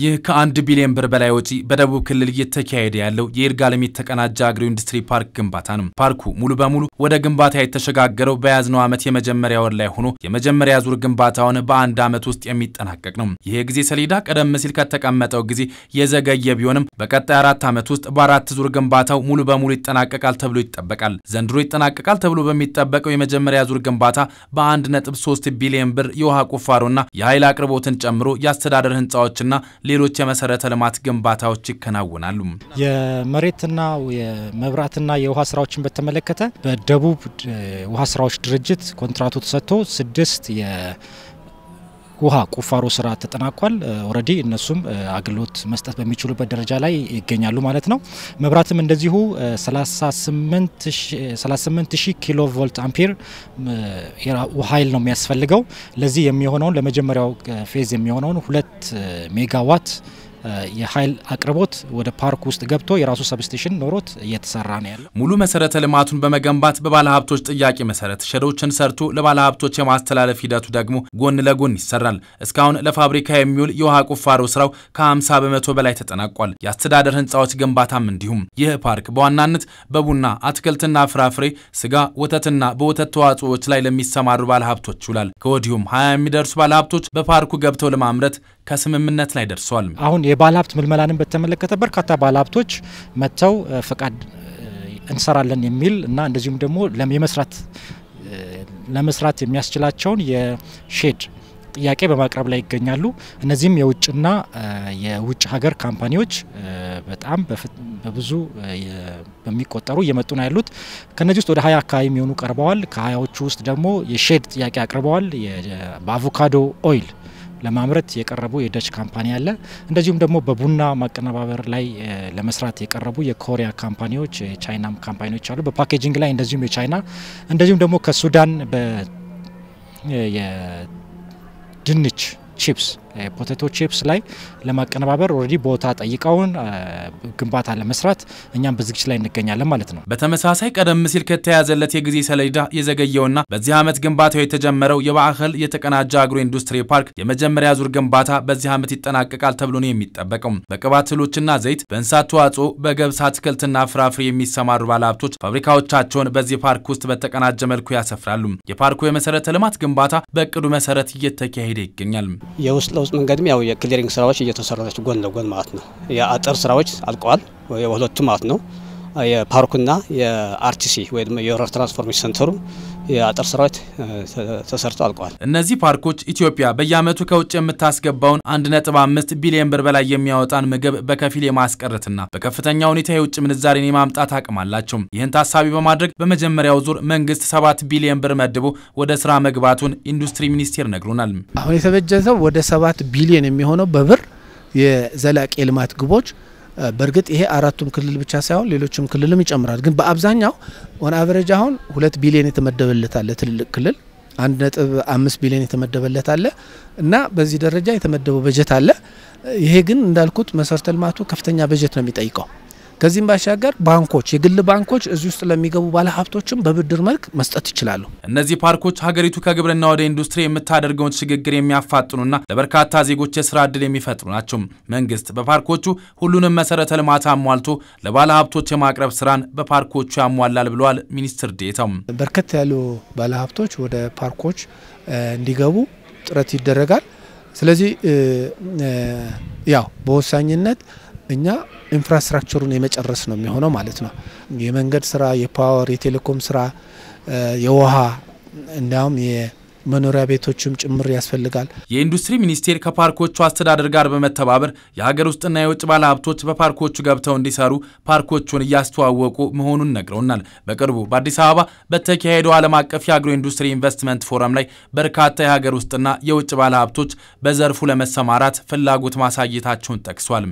ይህ ከአንድ ቢሊዮን ብር በላይ ወጪ በደቡብ ክልል እየተካሄደ ያለው የይርጋለም የተቀናጀ አግሮ ኢንዱስትሪ ፓርክ ግንባታ ነው። ፓርኩ ሙሉ በሙሉ ወደ ግንባታ የተሸጋገረው በያዝነው ዓመት የመጀመሪያ ወር ላይ ሆኖ የመጀመሪያ ዙር ግንባታውን በአንድ ዓመት ውስጥ የሚጠናቀቅ ነው። ይህ ጊዜ ሰሌዳ ቀደም ሲል ከተቀመጠው ጊዜ የዘገየ ቢሆንም በቀጣይ አራት ዓመት ውስጥ በአራት ዙር ግንባታው ሙሉ በሙሉ ይጠናቀቃል ተብሎ ይጠበቃል። ዘንድሮ ይጠናቀቃል ተብሎ በሚጠበቀው የመጀመሪያ ዙር ግንባታ በ1.3 ቢሊዮን ብር የውሃ ቁፋሮና የኃይል አቅርቦትን ጨምሮ የአስተዳደር ህንፃዎችና ሌሎች የመሰረተ ልማት ግንባታዎች ይከናወናሉ። የመሬትና የመብራትና የውሃ ስራዎችን በተመለከተ በደቡብ ውሃ ስራዎች ድርጅት ኮንትራቱ ተሰጥቶ ስድስት ውሃ ቁፋሮ ስራ ተጠናቋል። ኦልሬዲ እነሱም አገልግሎት መስጠት በሚችሉበት ደረጃ ላይ ይገኛሉ ማለት ነው። መብራትም እንደዚሁ 38 ኪሎ ቮልት አምፔር ኃይል ነው የሚያስፈልገው። ለዚህ የሚሆነውን ለመጀመሪያው ፌዝ የሚሆነውን ሁለት ሜጋዋት የኃይል አቅርቦት ወደ ፓርክ ውስጥ ገብቶ የራሱ ሰብስቴሽን ኖሮት እየተሰራ ነው ያለው። ሙሉ መሰረተ ልማቱን በመገንባት በባለሀብቶች ጥያቄ መሰረት ሸዶችን ሰርቶ ለባለሀብቶች የማስተላለፍ ሂደቱ ደግሞ ጎን ለጎን ይሰራል። እስካሁን ለፋብሪካ የሚውል የውሃ ቁፋሮ ስራው ከ50 በመቶ በላይ ተጠናቋል። የአስተዳደር ህንፃዎች ግንባታም እንዲሁም። ይህ ፓርክ በዋናነት በቡና አትክልትና ፍራፍሬ፣ ስጋ፣ ወተትና በወተት ተዋጽኦዎች ላይ ለሚሰማሩ ባለሀብቶች ይውላል። ከወዲሁም 20 የሚደርሱ ባለሀብቶች በፓርኩ ገብተው ለማምረት ከስምምነት ላይ ደርሰዋል። አሁን የባለ ሀብት ምልመላንም በተመለከተ በርካታ ባለ ሀብቶች መጥተው ፈቃድ እንሰራለን የሚል እና እንደዚሁም ደግሞ የመስራት ለመስራት የሚያስችላቸውን የሼድ ጥያቄ በማቅረብ ላይ ይገኛሉ። እነዚህም የውጭና የውጭ ሀገር ካምፓኒዎች በጣም በብዙ በሚቆጠሩ እየመጡ ነው ያሉት። ከነዚህ ውስጥ ወደ ሀያ አካባቢ የሚሆኑ ቀርበዋል። ከሀያዎቹ ውስጥ ደግሞ የሼድ ጥያቄ አቅርበዋል። በአቮካዶ ኦይል ለማምረት የቀረቡ የደች ካምፓኒ አለ። እንደዚሁም ደግሞ በቡና ማቀነባበር ላይ ለመስራት የቀረቡ የኮሪያ ካምፓኒዎች፣ የቻይና ካምፓኒዎች አሉ። በፓኬጂንግ ላይ እንደዚሁም የቻይና እንደዚሁም ደግሞ ከሱዳን በድንች ቺፕስ ፖቴቶ ቺፕስ ላይ ለማቀነባበር ኦልሬዲ ቦታ ጠይቀውን ግንባታ ለመስራት እኛም በዝግጅት ላይ እንገኛለን ማለት ነው። በተመሳሳይ ቀደም ሲል ከተያዘለት የጊዜ ሰሌዳ የዘገየውና በዚህ ዓመት ግንባታው የተጀመረው የባዕኸል የተቀናጀ አግሮ ኢንዱስትሪ ፓርክ የመጀመሪያ ዙር ግንባታ በዚህ ዓመት ይጠናቀቃል ተብሎ ነው የሚጠበቀው። በቅባት እህሎችና ዘይት፣ በእንስሳት ተዋጽኦ፣ በገብስ አትክልትና ፍራፍሬ የሚሰማሩ ባለሀብቶች ፋብሪካዎቻቸውን በዚህ ፓርክ ውስጥ በተቀናጀ መልኩ ያሰፍራሉ። የፓርኩ የመሰረተ ልማት ግንባታ በእቅዱ መሰረት እየተካሄደ ይገኛል። የውስጥ ለውስጥ መንገድም ያው የክሊሪንግ ስራዎች እየተሰሩ ናቸው፣ ጎን ለጎን ማለት ነው። የአጥር ስራዎች አልቀዋል፣ የሁለቱ ማለት ነው። የፓርኩና የአርቲሲ ወይ የወረር ትራንስፎርሜሽን ሴንተሩ የአጥር ስራዎች ተሰርቶ አልቀዋል። እነዚህ ፓርኮች ኢትዮጵያ በየዓመቱ ከውጭ የምታስገባውን 1.5 ቢሊዮን ብር በላይ የሚያወጣን ምግብ በከፊል የማስቀረትና በከፍተኛ ሁኔታ የውጭ ምንዛሬን የማምጣት አቅም አላቸው። ይህን ታሳቢ በማድረግ በመጀመሪያው ዙር መንግስት 7 ቢሊዮን ብር መድቦ ወደ ስራ መግባቱን ኢንዱስትሪ ሚኒስቴር ነግሮናል። አሁን የተበጀተው ወደ 7 ቢሊዮን የሚሆነው በብር የዘላቂ ልማት ግቦች በእርግጥ ይሄ አራቱም ክልል ብቻ ሳይሆን ሌሎችም ክልልም ይጨምራል። ግን በአብዛኛው ኦን አቨሬጅ አሁን ሁለት ቢሊዮን የተመደበለት አለ ትልልቅ ክልል አንድ ነጥብ አምስት ቢሊዮን የተመደበለት አለ እና በዚህ ደረጃ የተመደበው በጀት አለ። ይሄ ግን እንዳልኩት መሰረተ ልማቱ ከፍተኛ በጀት ነው የሚጠይቀው። ከዚህም ባሻገር ባንኮች፣ የግል ባንኮች እዚህ ውስጥ ለሚገቡ ባለሀብቶችም በብድር መልክ መስጠት ይችላሉ። እነዚህ ፓርኮች ሀገሪቱ ከግብርና ወደ ኢንዱስትሪ የምታደርገውን ሽግግር የሚያፋጥኑና ለበርካታ ዜጎች የስራ እድል የሚፈጥሩ ናቸው። መንግስት በፓርኮቹ ሁሉንም መሰረተ ልማት አሟልቶ ለባለሀብቶች የማቅረብ ስራን በፓርኮቹ ያሟላል ብለዋል ሚኒስትር ዴታው። በርከት ያሉ ባለሀብቶች ወደ ፓርኮች እንዲገቡ ጥረት ይደረጋል። ስለዚህ ያው በወሳኝነት እኛ ኢንፍራስትራክቸሩን የመጨረስ ነው የሚሆነው ማለት ነው። የመንገድ ስራ፣ የፓወር፣ የቴሌኮም ስራ፣ የውሃ እንዲያውም መኖሪያ ቤቶችም ጭምር ያስፈልጋል። የኢንዱስትሪ ሚኒስቴር ከፓርኮቹ አስተዳደር ጋር በመተባበር የሀገር ውስጥና የውጭ ባለሀብቶች በፓርኮቹ ገብተው እንዲሰሩ ፓርኮቹን እያስተዋወቁ መሆኑን ነግረውናል። በቅርቡ በአዲስ አበባ በተካሄደው ዓለም አቀፍ የአግሮ ኢንዱስትሪ ኢንቨስትመንት ፎረም ላይ በርካታ የሀገር ውስጥና የውጭ ባለሀብቶች በዘርፉ ለመሰማራት ፍላጎት ማሳየታቸውን ጠቅሷል።